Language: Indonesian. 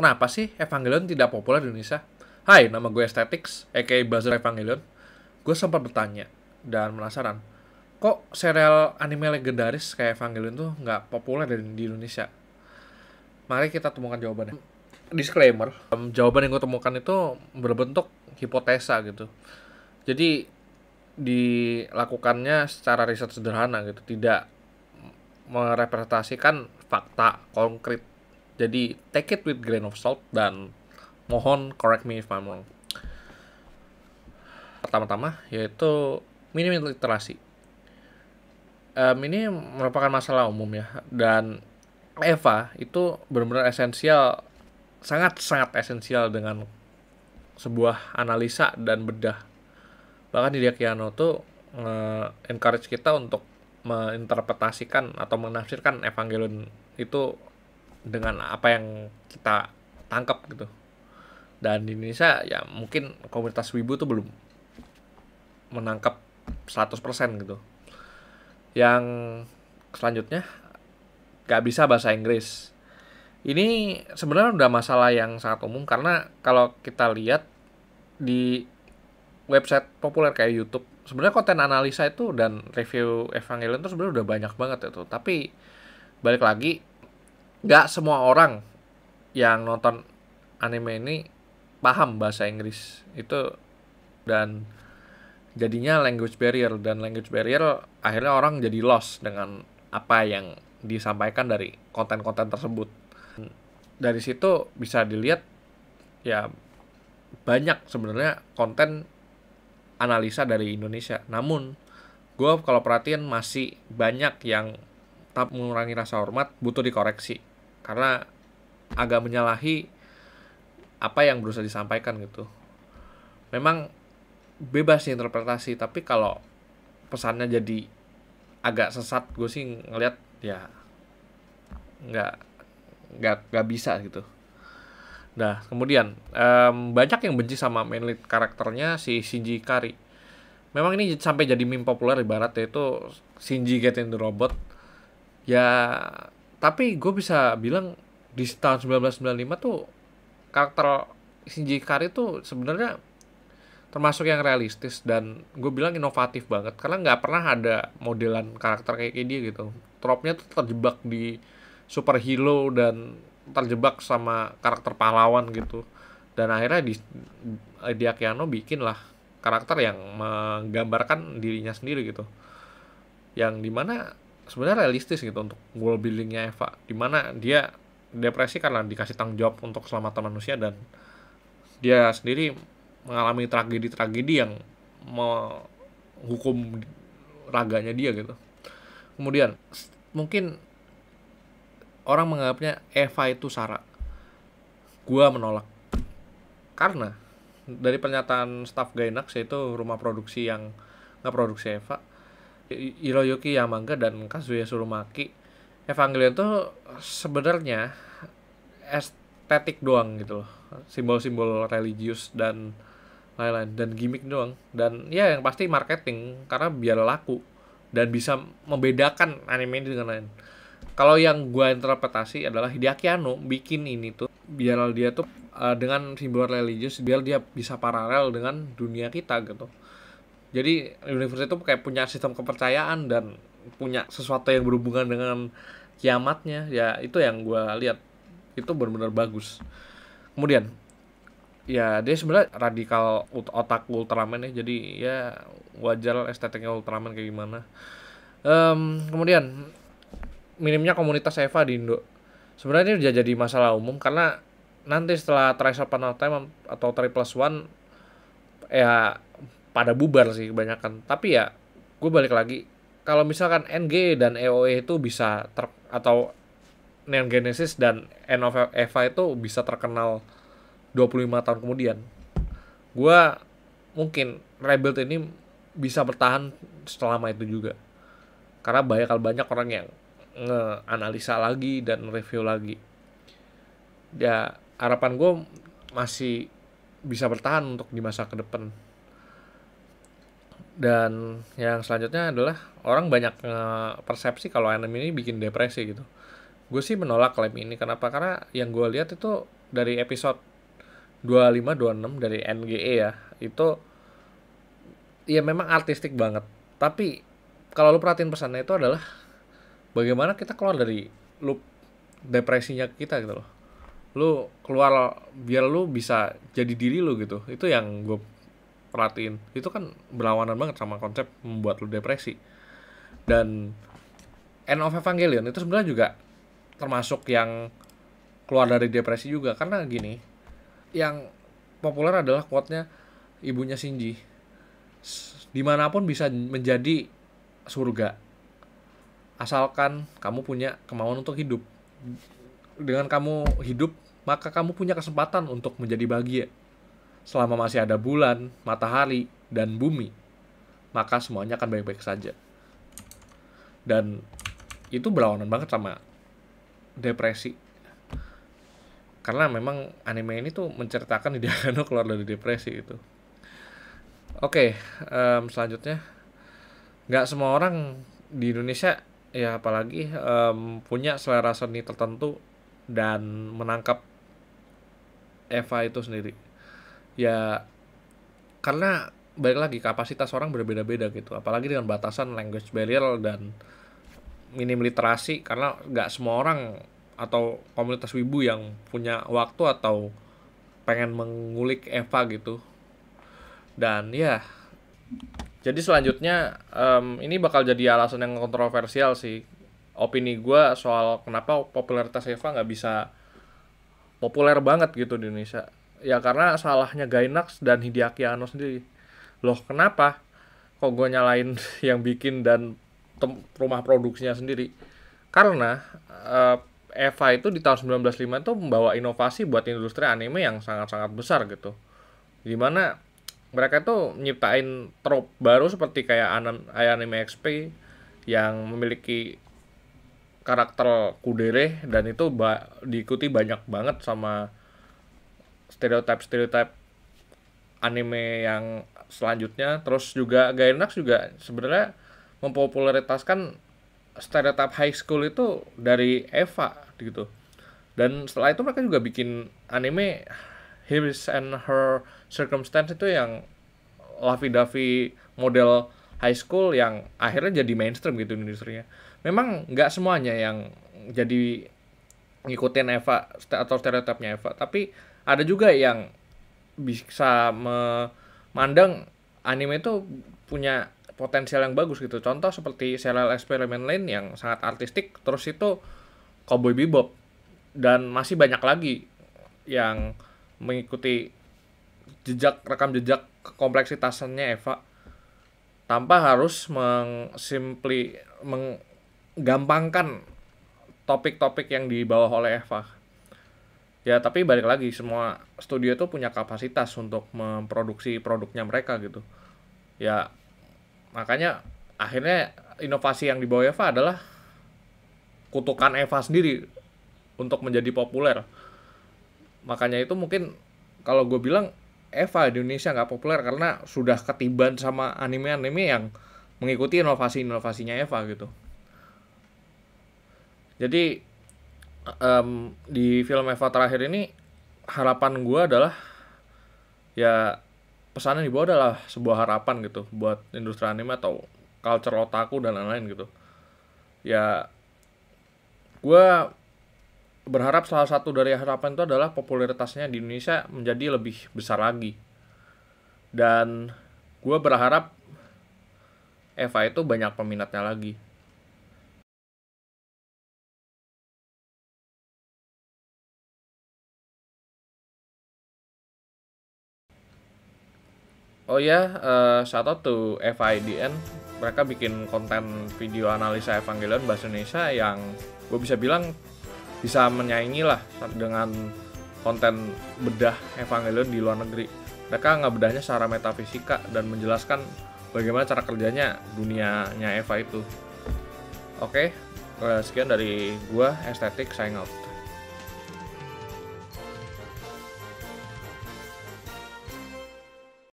Kenapa sih Evangelion tidak populer di Indonesia? Hai, nama gue Estetics, aka Buzzer Evangelion. Gue sempat bertanya dan penasaran, kok serial anime legendaris kayak Evangelion tuh nggak populer di, Indonesia? Mari kita temukan jawabannya. Disclaimer, jawaban yang gue temukan itu berbentuk hipotesa gitu. Jadi dilakukannya secara riset sederhana gitu, tidak merepresentasikan fakta konkret jadi take it with grain of salt dan mohon correct me if I'm wrong. Pertama-tama yaitu minim literasi. Um, ini merupakan masalah umum ya dan Eva itu benar-benar esensial sangat-sangat esensial dengan sebuah analisa dan bedah. Bahkan di Kiano tuh encourage kita untuk menginterpretasikan atau menafsirkan Evangelion itu dengan apa yang kita tangkap gitu dan di Indonesia ya mungkin komunitas wibu tuh belum menangkap 100% gitu yang selanjutnya gak bisa bahasa Inggris ini sebenarnya udah masalah yang sangat umum karena kalau kita lihat di website populer kayak YouTube sebenarnya konten analisa itu dan review Evangelion itu sebenarnya udah banyak banget itu tapi balik lagi nggak semua orang yang nonton anime ini paham bahasa Inggris itu dan jadinya language barrier dan language barrier akhirnya orang jadi lost dengan apa yang disampaikan dari konten-konten tersebut dari situ bisa dilihat ya banyak sebenarnya konten analisa dari Indonesia namun gue kalau perhatiin masih banyak yang tak mengurangi rasa hormat butuh dikoreksi karena agak menyalahi apa yang berusaha disampaikan gitu. Memang bebas sih interpretasi, tapi kalau pesannya jadi agak sesat, gue sih ngeliat ya nggak nggak nggak bisa gitu. Nah kemudian um, banyak yang benci sama main lead karakternya si Shinji Kari. Memang ini sampai jadi meme populer di barat yaitu Shinji getting the Robot. Ya tapi gue bisa bilang di tahun 1995 tuh karakter Shinji Kari tuh sebenarnya termasuk yang realistis dan gue bilang inovatif banget karena nggak pernah ada modelan karakter kayak dia gitu tropnya tuh terjebak di superhero dan terjebak sama karakter pahlawan gitu dan akhirnya di, di Akiano bikin lah karakter yang menggambarkan dirinya sendiri gitu yang dimana sebenarnya realistis gitu untuk world buildingnya Eva dimana dia depresi karena dikasih tanggung jawab untuk keselamatan manusia dan dia sendiri mengalami tragedi-tragedi yang menghukum raganya dia gitu kemudian mungkin orang menganggapnya Eva itu Sarah gua menolak karena dari pernyataan staff Gainax yaitu rumah produksi yang nggak produksi Eva Hiroyuki Yamanga dan Kazuya Surumaki Evangelion tuh sebenarnya estetik doang gitu loh simbol-simbol religius dan lain-lain dan gimmick doang dan ya yang pasti marketing karena biar laku dan bisa membedakan anime ini dengan lain kalau yang gua interpretasi adalah Hideaki Anno bikin ini tuh biar dia tuh uh, dengan simbol religius biar dia bisa paralel dengan dunia kita gitu jadi universitas itu kayak punya sistem kepercayaan dan punya sesuatu yang berhubungan dengan kiamatnya ya itu yang gue lihat itu benar-benar bagus kemudian ya dia sebenarnya radikal otak Ultraman ya jadi ya wajar estetiknya Ultraman kayak gimana um, kemudian minimnya komunitas Eva di Indo sebenarnya ini udah jadi masalah umum karena nanti setelah Trials Panel Time atau Triple One ya pada bubar sih kebanyakan tapi ya gue balik lagi kalau misalkan NG dan EOE e itu bisa ter atau Neon Genesis dan End of Eva itu bisa terkenal 25 tahun kemudian gue mungkin Rebuild ini bisa bertahan selama itu juga karena banyak banyak orang yang nge-analisa lagi dan review lagi ya harapan gue masih bisa bertahan untuk di masa ke depan dan yang selanjutnya adalah orang banyak uh, persepsi kalau anime ini bikin depresi gitu gue sih menolak klaim ini kenapa karena yang gue lihat itu dari episode 25 26 dari NGE ya itu ya memang artistik banget tapi kalau lu perhatiin pesannya itu adalah bagaimana kita keluar dari loop depresinya kita gitu loh lu keluar biar lu bisa jadi diri lu gitu itu yang gue perhatiin itu kan berlawanan banget sama konsep membuat lu depresi dan End of Evangelion itu sebenarnya juga termasuk yang keluar dari depresi juga karena gini yang populer adalah quote-nya ibunya Shinji dimanapun bisa menjadi surga asalkan kamu punya kemauan untuk hidup dengan kamu hidup maka kamu punya kesempatan untuk menjadi bahagia selama masih ada bulan, matahari, dan bumi, maka semuanya akan baik-baik saja. Dan itu berlawanan banget sama depresi. Karena memang anime ini tuh menceritakan Hidayano keluar dari depresi itu. Oke, um, selanjutnya. Nggak semua orang di Indonesia, ya apalagi um, punya selera seni tertentu dan menangkap Eva itu sendiri ya karena balik lagi kapasitas orang berbeda-beda gitu apalagi dengan batasan language barrier dan minim literasi karena nggak semua orang atau komunitas wibu yang punya waktu atau pengen mengulik Eva gitu dan ya jadi selanjutnya um, ini bakal jadi alasan yang kontroversial sih opini gue soal kenapa popularitas Eva nggak bisa populer banget gitu di Indonesia ya karena salahnya Gainax dan Hideaki Anno sendiri loh kenapa kok gue nyalain yang bikin dan rumah produksinya sendiri karena uh, Eva itu di tahun 1905 itu membawa inovasi buat industri anime yang sangat-sangat besar gitu dimana mereka itu nyiptain trop baru seperti kayak anime XP yang memiliki karakter kudere dan itu ba diikuti banyak banget sama stereotype stereotip anime yang selanjutnya terus juga Gainax juga sebenarnya mempopuleritaskan stereotype high school itu dari Eva gitu dan setelah itu mereka juga bikin anime His and Her Circumstance itu yang Lavi Davi model high school yang akhirnya jadi mainstream gitu industrinya. Memang nggak semuanya yang jadi ngikutin Eva atau stereotipnya Eva, tapi ada juga yang bisa memandang anime itu punya potensial yang bagus gitu. Contoh seperti serial eksperimen lain yang sangat artistik, terus itu Cowboy Bebop dan masih banyak lagi yang mengikuti jejak rekam jejak kompleksitasannya Eva tanpa harus mengsimpli menggampangkan topik-topik yang dibawa oleh Eva ya tapi balik lagi semua studio itu punya kapasitas untuk memproduksi produknya mereka gitu ya makanya akhirnya inovasi yang dibawa Eva adalah kutukan Eva sendiri untuk menjadi populer makanya itu mungkin kalau gue bilang Eva di Indonesia nggak populer karena sudah ketiban sama anime-anime yang mengikuti inovasi-inovasinya Eva gitu jadi um, di film Eva terakhir ini harapan gue adalah ya pesannya di bawah adalah sebuah harapan gitu buat industri anime atau culture otaku dan lain-lain gitu ya gue berharap salah satu dari harapan itu adalah popularitasnya di Indonesia menjadi lebih besar lagi dan gue berharap Eva itu banyak peminatnya lagi Oh ya, yeah, uh, shout FIDN. Mereka bikin konten video analisa Evangelion bahasa Indonesia yang gue bisa bilang bisa menyaingi lah dengan konten bedah Evangelion di luar negeri. Mereka nggak bedahnya secara metafisika dan menjelaskan bagaimana cara kerjanya dunianya Eva itu. Oke, okay, eh, sekian dari gue estetik sign out.